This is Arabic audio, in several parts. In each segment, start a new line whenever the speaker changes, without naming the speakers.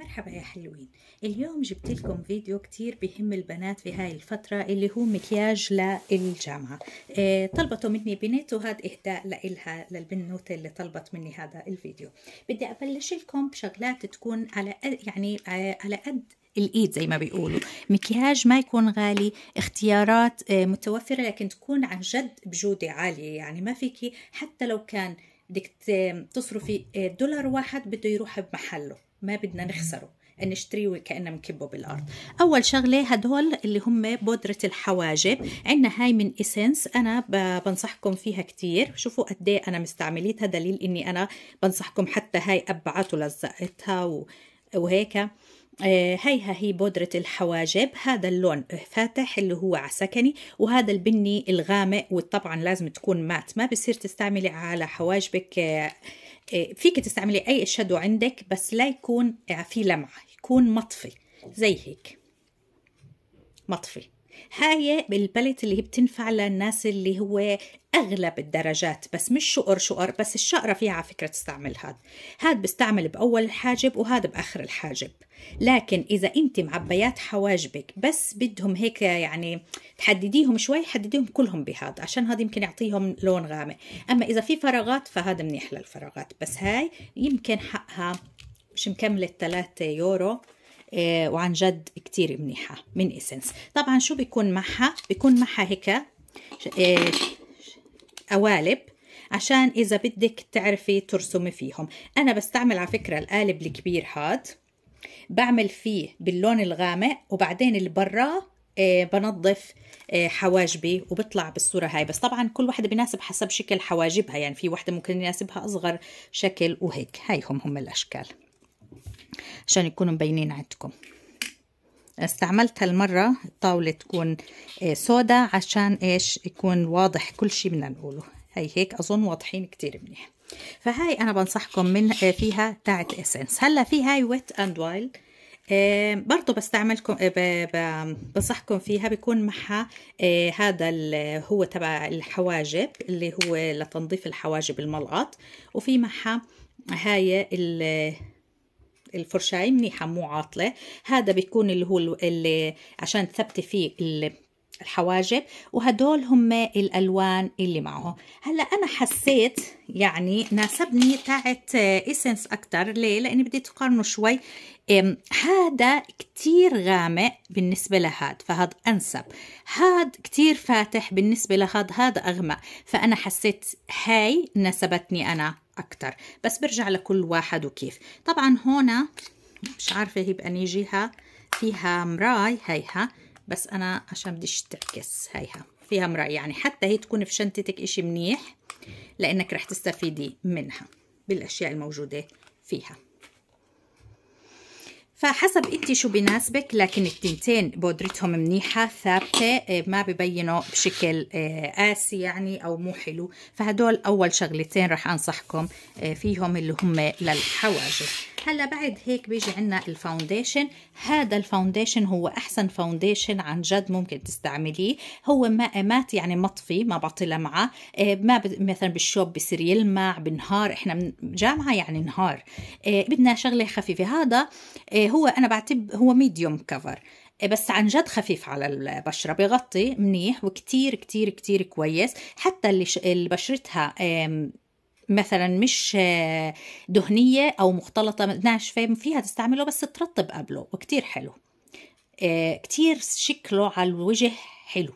مرحبا يا حلوين اليوم جبت لكم فيديو كتير بهم البنات في هاي الفترة اللي هو مكياج للجامعة آه، طلبته مني بنت وهذا إهداء لإلها للبنوتة اللي طلبت مني هذا الفيديو بدي أبلش لكم بشغلات تكون على يعني آه، على قد الايد زي ما بيقولوا مكياج ما يكون غالي اختيارات آه، متوفرة لكن تكون عن جد بجودة عالية يعني ما فيكي حتى لو كان بدك تصرفي دولار واحد بده يروح بمحله ما بدنا نخسره نشتريه وكأننا منكبه بالأرض أول شغلة هدول اللي هم بودرة الحواجب عندنا هاي من إسنس أنا بنصحكم فيها كتير شوفوا قد ايه أنا مستعمليتها دليل إني أنا بنصحكم حتى هاي أبعته ولزقتها و... وهيك آه، هيها هي بودرة الحواجب هذا اللون فاتح اللي هو عسكني وهذا البني الغامق وطبعا لازم تكون مات ما بصير تستعملي على حواجبك آه، إيه، فيك تستعملي اي شادو عندك بس لا يكون فيه لمعه يكون مطفي زي هيك مطفي هاي بالباليت اللي هي بتنفع للناس اللي هو أغلب الدرجات بس مش شقر شقر بس الشقرة فيها على فكرة تستعمل هاد هاد بستعمل بأول الحاجب وهذا بآخر الحاجب لكن إذا أنت معبيات حواجبك بس بدهم هيك يعني تحدديهم شوي حدديهم كلهم بهاد عشان هذا يمكن يعطيهم لون غامق أما إذا في فراغات فهذا منيح للفراغات بس هاي يمكن حقها مش مكملة 3 يورو إيه وعن جد كثير منيحة من إسنس طبعا شو بيكون معها بيكون معها هيك آه، قوالب عشان إذا بدك تعرفي ترسمي فيهم أنا بستعمل على فكرة القالب الكبير هاد بعمل فيه باللون الغامق وبعدين اللي آه، بنظف آه، حواجبي وبطلع بالصورة هاي بس طبعا كل واحدة بناسب حسب شكل حواجبها يعني في واحدة ممكن يناسبها أصغر شكل وهيك هاي هم هم الأشكال عشان يكونوا مبينين عندكم استعملت هالمرة الطاولة تكون آه، سودا عشان ايش يكون واضح كل شيء بدنا نقوله هي هيك اظن واضحين كتير منيح فهاي انا بنصحكم من آه، فيها تاعت اسنس هلا في هاي ويت اند وايل برضه برضو بستعملكم آه، بنصحكم فيها بيكون معها هذا هو تبع الحواجب اللي هو لتنظيف الحواجب الملقط وفي معها هاي الفرشاة منيحة مو عاطلة هذا بيكون اللي هو اللي عشان تثبتي فيه الحواجب وهدول هم الألوان اللي معهم هلأ أنا حسيت يعني ناسبني تاعت إيسنس اكثر ليه؟ لأني بدي تقارنه شوي هذا كتير غامق بالنسبة لهاد فهاد أنسب هاد كتير فاتح بالنسبة لهاد هذا أغمق فأنا حسيت هاي ناسبتني أنا اكثر بس برجع لكل واحد وكيف طبعا هنا مش عارفة هي بانيجيها فيها مراي هيها بس انا عشان بديش تعكس هيها فيها مراية يعني حتى هي تكون في شنطتك اشي منيح لانك رح تستفيدي منها بالاشياء الموجودة فيها فحسب انت شو بناسبك لكن التنتين بودرتهم منيحة ثابتة آه، ما ببينوا بشكل آه، قاسي يعني او مو حلو فهدول اول شغلتين رح انصحكم آه، فيهم اللي هم للحواجب هلا بعد هيك بيجي عنا الفاونديشن هذا الفاونديشن هو احسن فاونديشن عن جد ممكن تستعمليه هو ما مات يعني مطفي ما بعطي لمعه آه، ما ب... مثلا بالشوب بصير يلمع بالنهار احنا من جامعه يعني نهار آه، بدنا شغله خفيفه هذا آه، هو انا بعتب هو ميديوم كفر بس عن جد خفيف على البشرة بغطي منيح وكتير كتير كتير كويس حتى اللي بشرتها مثلا مش دهنيه او مختلطه ناشفه فيها تستعمله بس ترطب قبله وكتير حلو آه، كتير شكله على الوجه حلو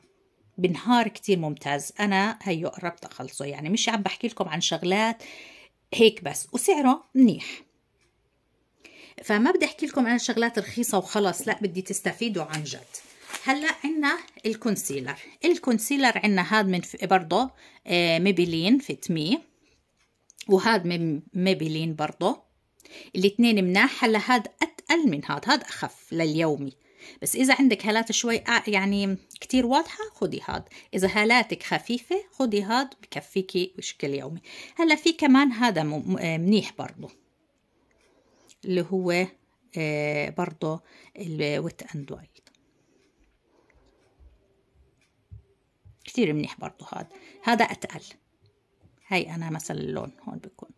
بنهار كتير ممتاز انا هيو قربت اخلصه يعني مش عم بحكي لكم عن شغلات هيك بس وسعره منيح فما بدي احكي لكم انا شغلات رخيصه وخلص لا بدي تستفيدوا عن جد هلا عندنا الكونسيلر الكونسيلر عندنا هذا من برضه ميبيلين فيت مي وهذا من ميبلين برضه الاتنين مناح هلا هاد أتقل من هاد هاد أخف لليومي بس إذا عندك هالات شوي آه، يعني كتير واضحة خدي هاد إذا هالاتك خفيفة خدي هاد بكفيكي بشكل يومي هلا في كمان هذا آه، منيح برضه اللي هو برضه الويت أند وايلد كتير منيح برضه هاد هذا أتقل هاي أنا مثلا اللون هون بيكون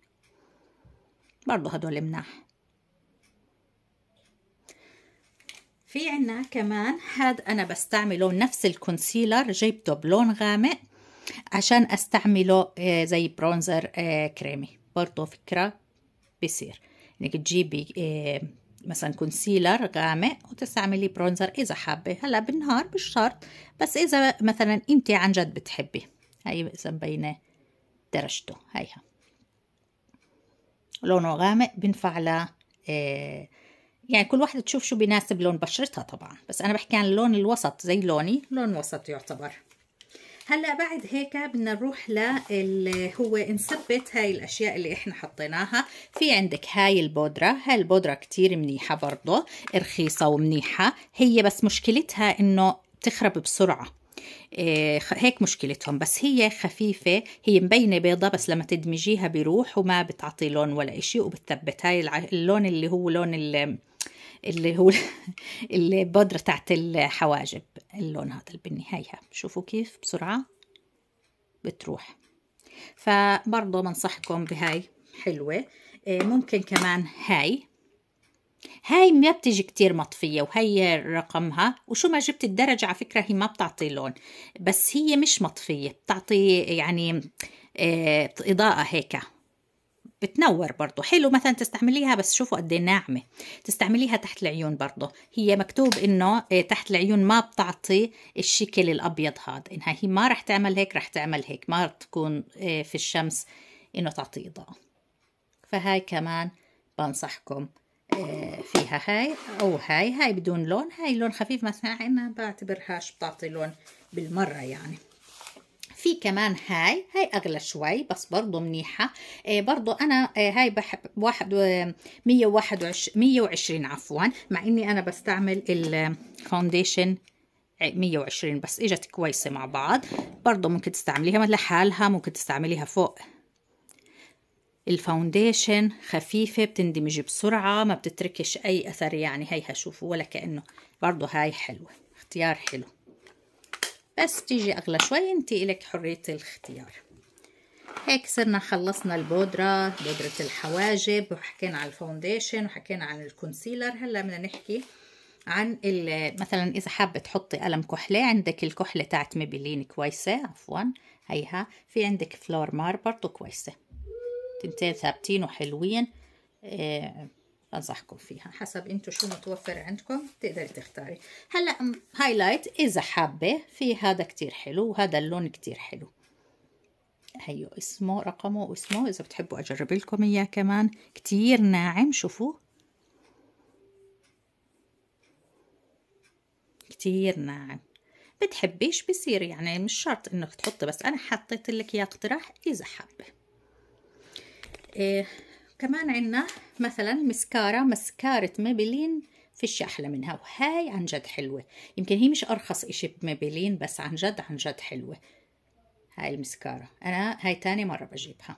برضو هدول مناح في عنا كمان هاد أنا بستعمله نفس الكونسيلر جبته بلون غامق عشان أستعمله آه، زي برونزر آه، كريمي برضو فكرة بصير إنك تجيبي آه، مثلا كونسيلر غامق وتستعملي برونزر إذا حابة هلا بالنهار مش شرط بس إذا مثلا أنت عن جد بتحبي هاي إذا مبينة درجته هيها لونه غامق بنفع ل آه، يعني كل واحدة تشوف شو بيناسب لون بشرتها طبعا بس أنا بحكي عن اللون الوسط زي لوني لون وسط يعتبر هلا بعد هيك بدنا نروح لل هو نثبت هاي الاشياء اللي احنا حطيناها في عندك هاي البودره هاي البودره كتير منيحه برضه رخيصه ومنيحه هي بس مشكلتها انه بتخرب بسرعه آه، هيك مشكلتهم بس هي خفيفة هي مبينة بيضة بس لما تدمجيها بيروح وما بتعطي لون ولا إشي وبتثبت هاي اللون اللي هو لون اللي, اللي هو البودرة تاعت الحواجب اللون هذا بالنهاية شوفوا كيف بسرعة بتروح فبرضه بنصحكم بهاي حلوة آه، ممكن كمان هاي هاي ما بتجي كتير مطفية وهي رقمها وشو ما جبت الدرجة على فكرة هي ما بتعطي لون بس هي مش مطفية بتعطي يعني آه، إضاءة هيك بتنور برضو حلو مثلا تستعمليها بس شوفوا قد إيه ناعمة تستعمليها تحت العيون برضو هي مكتوب انه آه، تحت العيون ما بتعطي الشكل الابيض هذا انها هي ما رح تعمل هيك رح تعمل هيك ما تكون آه، في الشمس انه تعطي اضاءة فهاي كمان بنصحكم آه، فيها هاي او هاي هاي بدون لون هاي لون خفيف ما ما بعتبرهاش بتعطي لون بالمره يعني في كمان هاي هاي اغلى شوي بس برضه منيحه آه برضه انا آه هاي بحب واحد آه، مية واحد مية وعشرين عفوا مع اني انا بستعمل الفاونديشن آه، 120 بس اجت كويسه مع بعض برضه ممكن تستعمليها لحالها ممكن تستعمليها فوق الفاونديشن خفيفة بتندمج بسرعة ما بتتركش أي أثر يعني هيها شوفوا ولا كأنه برضو هاي حلوة اختيار حلو بس تيجي أغلى شوي انت إلك حرية الاختيار هيك صرنا خلصنا البودرة بودرة الحواجب وحكينا عن الفاونديشن وحكينا عن الكونسيلر هلا بدنا نحكي عن مثلا إذا حابة تحطي قلم كحلة عندك الكحلة تاعت ميبلين كويسة عفوا هيها في عندك فلور مار برضو كويسة تنتين ثابتين وحلوين بنصحكم آه، انصحكم فيها حسب انتم شو متوفر عندكم تقدري تختاري هلا هايلايت اذا حابه في هذا كتير حلو وهذا اللون كتير حلو هيو أيوه، اسمه رقمه واسمه اذا بتحبوا اجرب لكم اياه كمان كتير ناعم شوفوا كتير ناعم بتحبيش بصير يعني مش شرط انك تحطي بس انا حطيت لك اياه اقتراح اذا حابه إيه كمان عنا مثلا مسكارة مسكارة ميبلين فيش أحلى منها وهاي عن جد حلوة يمكن هي مش أرخص إشي بميبلين بس عن جد عن جد حلوة هاي المسكارة أنا هاي تاني مرة بجيبها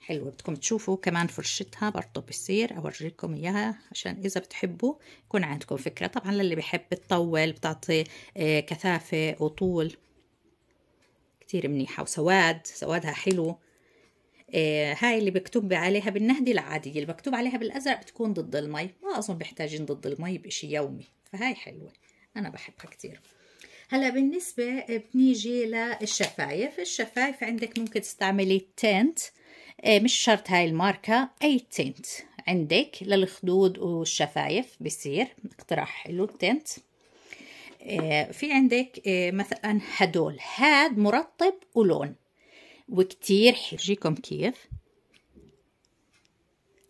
حلوة بدكم تشوفوا كمان فرشتها برضو بصير أوريكم إياها عشان إذا بتحبوا يكون عندكم فكرة طبعا للي بحب تطول بتعطي إيه، كثافة وطول كتير منيحة وسواد سوادها حلو إيه، هاي اللي بكتب عليها بالنهدي العادية اللي بكتب عليها بالأزرق بتكون ضد المي ما أظن بحتاجين ضد المي بإشي يومي فهاي حلوة أنا بحبها كتير هلا بالنسبة بنيجي للشفايف الشفايف عندك ممكن تستعملي تنت إيه، مش شرط هاي الماركة أي تنت عندك للخدود والشفايف بصير اقتراح حلو التنت إيه، في عندك مثلا هدول هاد مرطب ولون وكتير حرجيكم كيف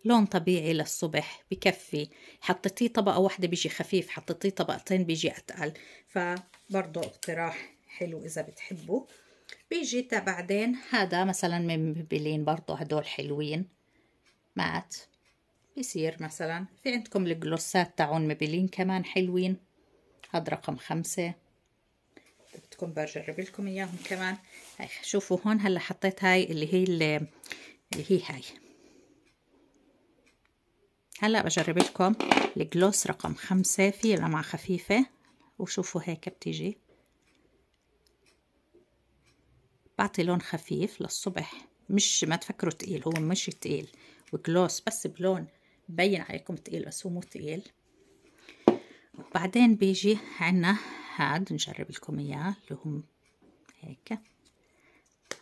لون طبيعي للصبح بكفي حطيتيه طبقة واحدة بيجي خفيف حطيتيه طبقتين بيجي أتقل فبرضه اقتراح حلو إذا بتحبوا بيجي بعدين هذا مثلا من بلين برضه هدول حلوين مات بيصير مثلا في عندكم الجلوسات تاعون مبلين كمان حلوين هاد رقم خمسة بدكم بجرب لكم اياهم كمان هاي شوفوا هون هلا حطيت هاي اللي هي اللي هي هاي هلا بجرب لكم الجلوس رقم خمسة في لمعة خفيفة وشوفوا هيك بتيجي بعطي لون خفيف للصبح مش ما تفكروا تقيل هو مش تقيل وجلوس بس بلون بين عليكم تقيل بس هو مو تقيل وبعدين بيجي عنا هاد نجرب لكم اياه اللي هم هيك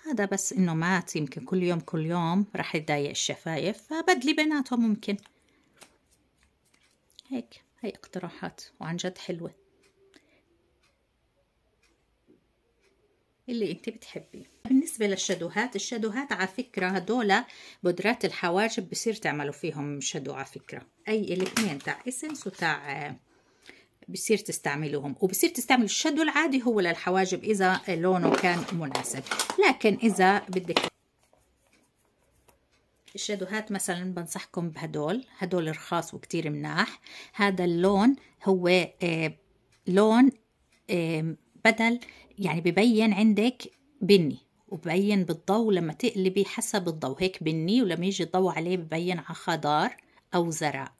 هذا بس انه مات يمكن كل يوم كل يوم راح يضايق الشفايف فبدلي بيناتهم ممكن هيك هي اقتراحات وعن جد حلوه اللي انت بتحبيه بالنسبة للشادوهات الشادوهات على فكرة هدول بودرات الحواجب بصير تعملوا فيهم شادو على فكرة أي الاثنين تاع اسنس وتاع بصير تستعملوهم وبصير تستعملوا الشدو العادي هو للحواجب إذا لونه كان مناسب لكن إذا بدك الشادوهات مثلا بنصحكم بهدول هدول رخاص وكتير مناح هذا اللون هو آه، لون آه، بدل يعني ببين عندك بني وببين بالضوء لما تقلبي حسب الضوء هيك بني ولما يجي الضوء عليه ببين على خضار أو زرق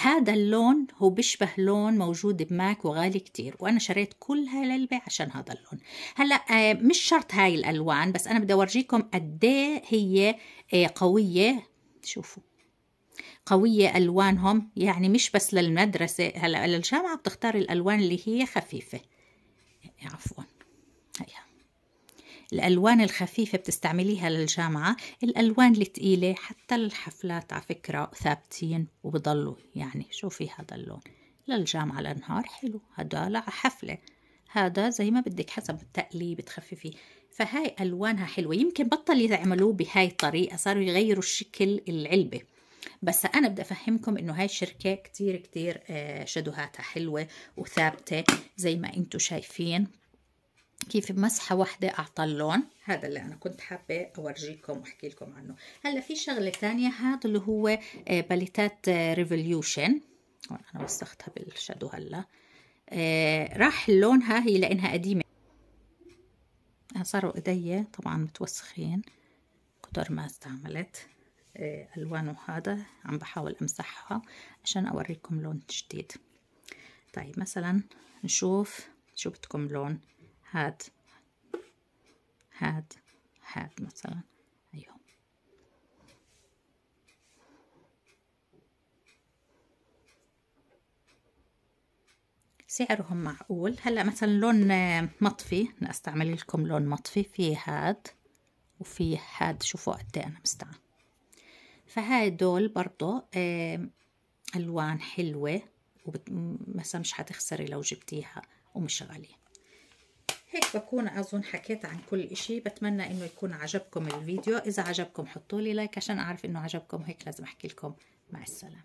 هذا اللون هو بيشبه لون موجود بماك وغالي كتير وأنا شريت كل هاي العلبة عشان هذا اللون هلأ آه، مش شرط هاي الألوان بس أنا بدي أورجيكم قد إيه هي آه، قوية شوفوا قوية ألوانهم يعني مش بس للمدرسة هلأ للجامعة بتختار الألوان اللي هي خفيفة عفوا الألوان الخفيفة بتستعمليها للجامعة الألوان التقيلة حتى الحفلات على فكرة ثابتين وبضلوا يعني شوفي هذا اللون للجامعة للنهار حلو هذا حفلة هذا زي ما بدك حسب التقلي بتخففي فهاي ألوانها حلوة يمكن بطل يعملوه بهاي الطريقة صاروا يغيروا الشكل العلبة بس أنا بدي أفهمكم إنه هاي الشركة كتير كتير آه، شدوهاتها حلوة وثابتة زي ما أنتوا شايفين كيف بمسحة واحدة أعطى اللون هذا اللي أنا كنت حابة أورجيكم وأحكي لكم عنه هلا في شغلة ثانيه هذا اللي هو آه، باليتات آه، ريفوليوشن أنا وسختها بالشادو هلا آه، راح لونها هي لأنها قديمة صاروا إيدي طبعا متوسخين كتر ما استعملت ألوانه هذا عم بحاول أمسحها عشان أوريكم لون جديد طيب مثلا نشوف شو بدكم لون هاد هاد هاد مثلا أيوه سعرهم معقول هلا مثلا لون مطفي انا استعمل لكم لون مطفي في هاد وفي هاد شوفوا قد إيه انا مستعمل فهاي دول برضو الوان حلوه مثلا مش حتخسري لو جبتيها ومش غاليه هيك بكون اظن حكيت عن كل اشي بتمنى انه يكون عجبكم الفيديو اذا عجبكم حطولي لايك عشان اعرف انه عجبكم هيك لازم احكي لكم مع السلامه